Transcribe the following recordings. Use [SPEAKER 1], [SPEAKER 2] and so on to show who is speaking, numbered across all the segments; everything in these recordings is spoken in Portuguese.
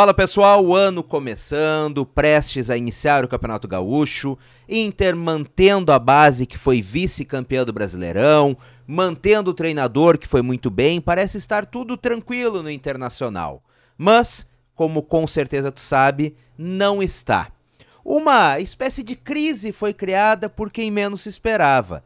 [SPEAKER 1] Fala pessoal, o ano começando, prestes a iniciar o Campeonato Gaúcho, Inter mantendo a base que foi vice campeão do Brasileirão, mantendo o treinador que foi muito bem, parece estar tudo tranquilo no Internacional. Mas, como com certeza tu sabe, não está. Uma espécie de crise foi criada por quem menos se esperava.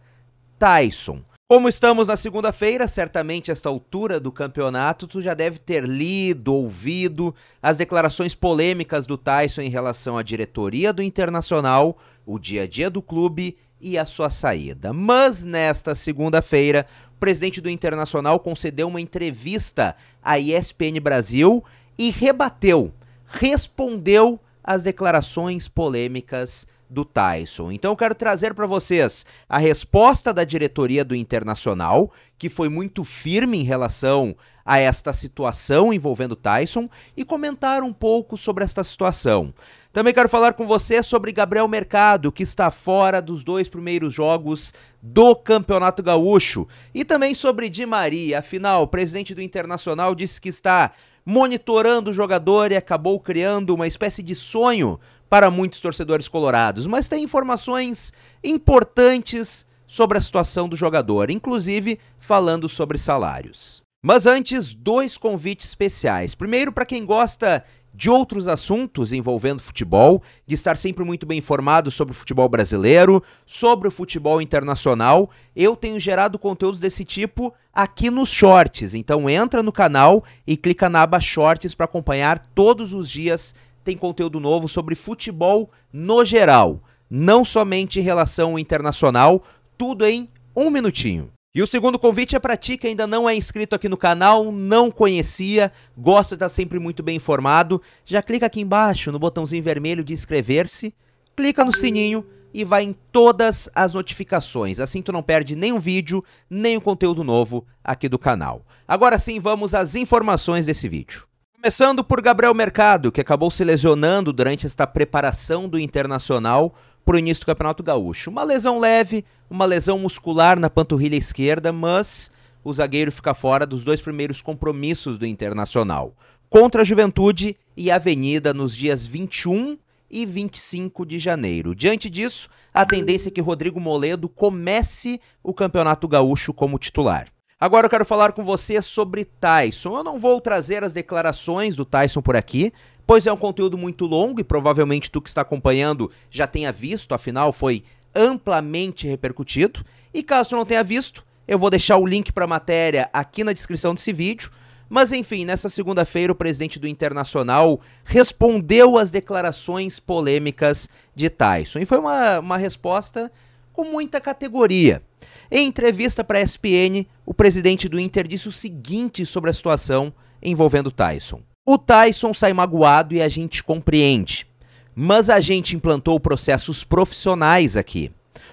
[SPEAKER 1] Tyson como estamos na segunda-feira, certamente esta altura do campeonato tu já deve ter lido, ouvido as declarações polêmicas do Tyson em relação à diretoria do Internacional, o dia a dia do clube e a sua saída. Mas nesta segunda-feira, o presidente do Internacional concedeu uma entrevista à ESPN Brasil e rebateu, respondeu às declarações polêmicas do Tyson. Então eu quero trazer para vocês a resposta da diretoria do Internacional, que foi muito firme em relação a esta situação envolvendo Tyson e comentar um pouco sobre esta situação. Também quero falar com você sobre Gabriel Mercado, que está fora dos dois primeiros jogos do Campeonato Gaúcho, e também sobre Di Maria. Afinal, o presidente do Internacional disse que está monitorando o jogador e acabou criando uma espécie de sonho para muitos torcedores colorados, mas tem informações importantes sobre a situação do jogador, inclusive falando sobre salários. Mas antes, dois convites especiais. Primeiro, para quem gosta de outros assuntos envolvendo futebol, de estar sempre muito bem informado sobre o futebol brasileiro, sobre o futebol internacional. Eu tenho gerado conteúdos desse tipo aqui nos shorts. Então entra no canal e clica na aba shorts para acompanhar todos os dias tem conteúdo novo sobre futebol no geral, não somente em relação internacional, tudo em um minutinho. E o segundo convite é para ti que ainda não é inscrito aqui no canal, não conhecia, gosta de tá estar sempre muito bem informado. Já clica aqui embaixo no botãozinho vermelho de inscrever-se, clica no sininho e vai em todas as notificações. Assim tu não perde nenhum vídeo, nenhum conteúdo novo aqui do canal. Agora sim, vamos às informações desse vídeo. Começando por Gabriel Mercado, que acabou se lesionando durante esta preparação do Internacional para o início do Campeonato Gaúcho. Uma lesão leve, uma lesão muscular na panturrilha esquerda, mas o zagueiro fica fora dos dois primeiros compromissos do Internacional. Contra a Juventude e Avenida nos dias 21 e 25 de janeiro. Diante disso, a tendência é que Rodrigo Moledo comece o Campeonato Gaúcho como titular. Agora eu quero falar com você sobre Tyson. Eu não vou trazer as declarações do Tyson por aqui, pois é um conteúdo muito longo e provavelmente tu que está acompanhando já tenha visto, afinal foi amplamente repercutido. E caso tu não tenha visto, eu vou deixar o link para a matéria aqui na descrição desse vídeo. Mas enfim, nessa segunda-feira o presidente do Internacional respondeu às declarações polêmicas de Tyson. E foi uma, uma resposta com muita categoria. Em entrevista para a ESPN, o presidente do Inter disse o seguinte sobre a situação envolvendo Tyson. O Tyson sai magoado e a gente compreende, mas a gente implantou processos profissionais aqui.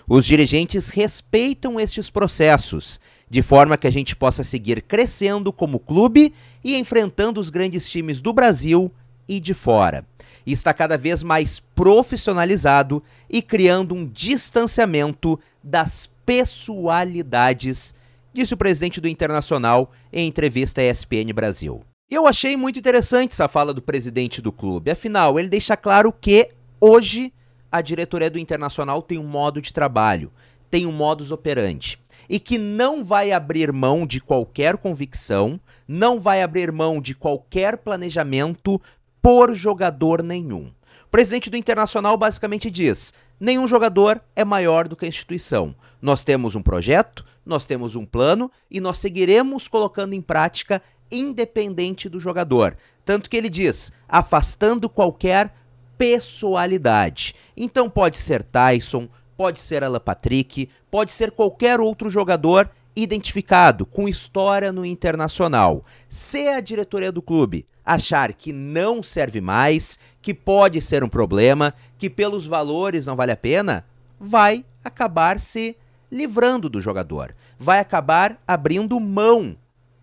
[SPEAKER 1] Os dirigentes respeitam estes processos, de forma que a gente possa seguir crescendo como clube e enfrentando os grandes times do Brasil e de fora está cada vez mais profissionalizado e criando um distanciamento das pessoalidades, disse o presidente do Internacional em entrevista à ESPN Brasil. Eu achei muito interessante essa fala do presidente do clube. Afinal, ele deixa claro que hoje a diretoria do Internacional tem um modo de trabalho, tem um modus operandi e que não vai abrir mão de qualquer convicção, não vai abrir mão de qualquer planejamento por jogador nenhum. O presidente do Internacional basicamente diz: nenhum jogador é maior do que a instituição. Nós temos um projeto, nós temos um plano e nós seguiremos colocando em prática independente do jogador. Tanto que ele diz: afastando qualquer pessoalidade. Então pode ser Tyson, pode ser Alan Patrick, pode ser qualquer outro jogador identificado com história no internacional. Se a diretoria do clube achar que não serve mais, que pode ser um problema, que pelos valores não vale a pena, vai acabar se livrando do jogador, vai acabar abrindo mão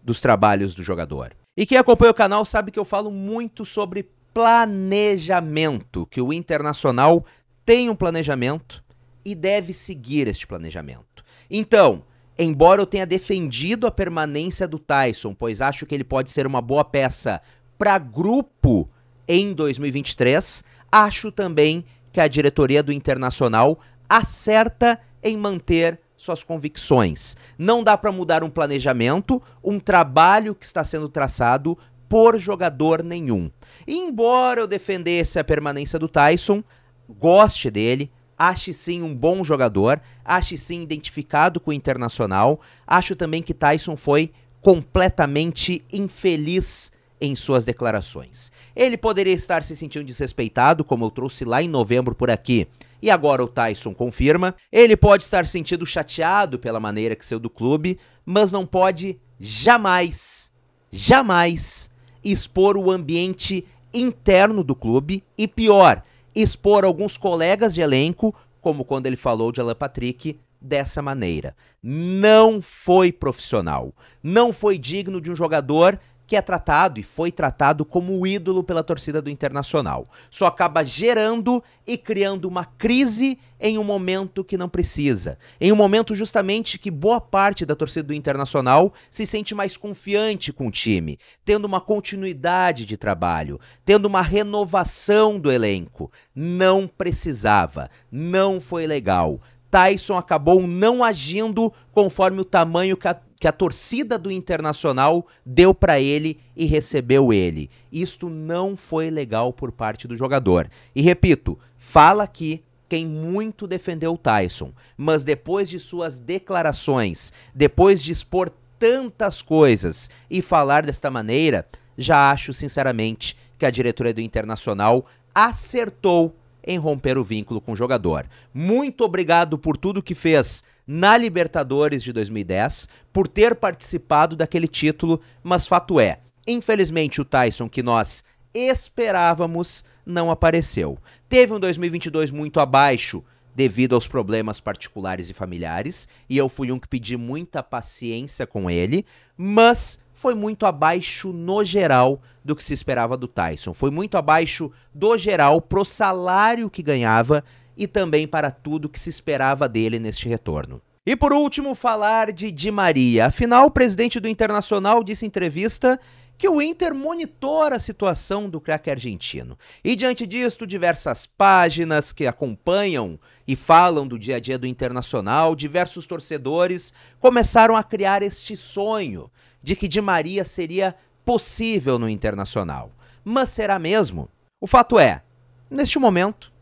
[SPEAKER 1] dos trabalhos do jogador. E quem acompanha o canal sabe que eu falo muito sobre planejamento, que o Internacional tem um planejamento e deve seguir este planejamento. Então, embora eu tenha defendido a permanência do Tyson, pois acho que ele pode ser uma boa peça para grupo em 2023. Acho também que a diretoria do Internacional acerta em manter suas convicções. Não dá para mudar um planejamento, um trabalho que está sendo traçado por jogador nenhum. E embora eu defendesse a permanência do Tyson, goste dele, ache sim um bom jogador, ache sim identificado com o Internacional, acho também que Tyson foi completamente infeliz em suas declarações. Ele poderia estar se sentindo desrespeitado, como eu trouxe lá em novembro por aqui, e agora o Tyson confirma. Ele pode estar sentindo chateado pela maneira que saiu do clube, mas não pode jamais, jamais expor o ambiente interno do clube e pior, expor alguns colegas de elenco, como quando ele falou de Alan Patrick, dessa maneira. Não foi profissional. Não foi digno de um jogador que é tratado e foi tratado como ídolo pela torcida do Internacional. Só acaba gerando e criando uma crise em um momento que não precisa. Em um momento justamente que boa parte da torcida do Internacional se sente mais confiante com o time, tendo uma continuidade de trabalho, tendo uma renovação do elenco. Não precisava, não foi legal. Tyson acabou não agindo conforme o tamanho que a que a torcida do Internacional deu para ele e recebeu ele. Isto não foi legal por parte do jogador. E repito, fala aqui quem muito defendeu o Tyson, mas depois de suas declarações, depois de expor tantas coisas e falar desta maneira, já acho sinceramente que a diretoria do Internacional acertou em romper o vínculo com o jogador. Muito obrigado por tudo que fez na Libertadores de 2010 por ter participado daquele título, mas fato é, infelizmente o Tyson que nós esperávamos não apareceu. Teve um 2022 muito abaixo devido aos problemas particulares e familiares, e eu fui um que pedi muita paciência com ele, mas foi muito abaixo no geral do que se esperava do Tyson. Foi muito abaixo do geral pro salário que ganhava e também para tudo que se esperava dele neste retorno. E por último, falar de Di Maria. Afinal, o presidente do Internacional disse em entrevista que o Inter monitora a situação do craque argentino. E diante disto, diversas páginas que acompanham e falam do dia a dia do Internacional, diversos torcedores começaram a criar este sonho de que Di Maria seria possível no Internacional. Mas será mesmo? O fato é, neste momento,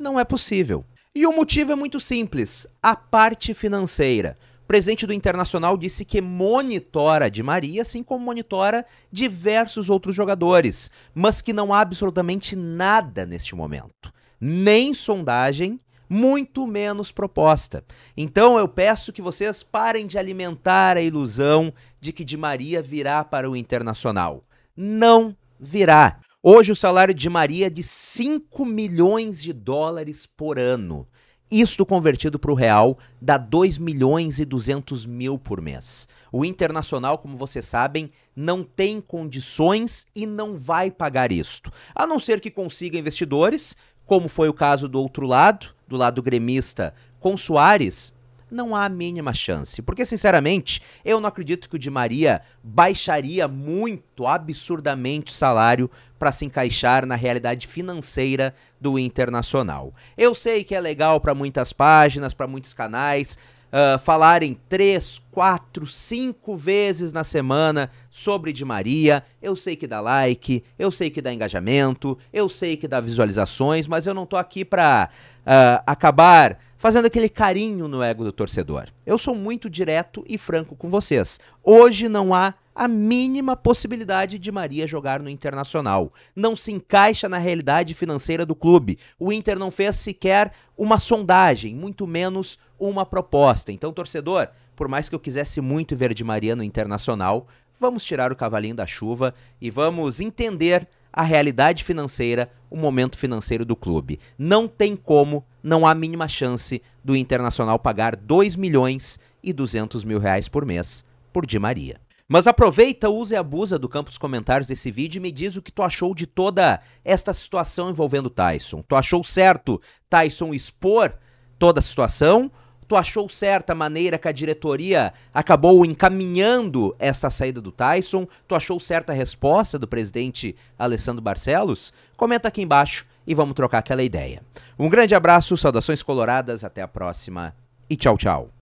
[SPEAKER 1] não é possível. E o motivo é muito simples: a parte financeira. O presidente do Internacional disse que monitora de Maria, assim como monitora diversos outros jogadores, mas que não há absolutamente nada neste momento. Nem sondagem, muito menos proposta. Então eu peço que vocês parem de alimentar a ilusão de que Di Maria virá para o Internacional. Não virá. Hoje o salário de Maria é de 5 milhões de dólares por ano. Isto convertido para o real dá 2 milhões e 200 mil por mês. O Internacional, como vocês sabem, não tem condições e não vai pagar isto. A não ser que consiga investidores, como foi o caso do outro lado, do lado gremista, com Soares, não há a mínima chance. Porque, sinceramente, eu não acredito que o Di Maria baixaria muito, absurdamente, o salário para se encaixar na realidade financeira do Internacional. Eu sei que é legal para muitas páginas, para muitos canais uh, falarem três, quatro, cinco vezes na semana sobre de Maria, eu sei que dá like, eu sei que dá engajamento, eu sei que dá visualizações, mas eu não tô aqui para uh, ah, acabar fazendo aquele carinho no ego do torcedor. Eu sou muito direto e franco com vocês. Hoje não há a mínima possibilidade de Maria jogar no Internacional. Não se encaixa na realidade financeira do clube. O Inter não fez sequer uma sondagem, muito menos uma proposta. Então, torcedor, por mais que eu quisesse muito ver de Maria no Internacional, vamos tirar o cavalinho da chuva e vamos entender a realidade financeira, o momento financeiro do clube. Não tem como, não há mínima chance do Internacional pagar 2 milhões e 200 mil reais por mês por Di Maria. Mas aproveita, use e abusa do campo dos comentários desse vídeo e me diz o que tu achou de toda esta situação envolvendo Tyson. Tu achou certo Tyson expor toda a situação? Tu achou certa a maneira que a diretoria acabou encaminhando esta saída do Tyson? Tu achou certa a resposta do presidente Alessandro Barcelos? Comenta aqui embaixo e vamos trocar aquela ideia. Um grande abraço, saudações coloradas, até a próxima e tchau, tchau.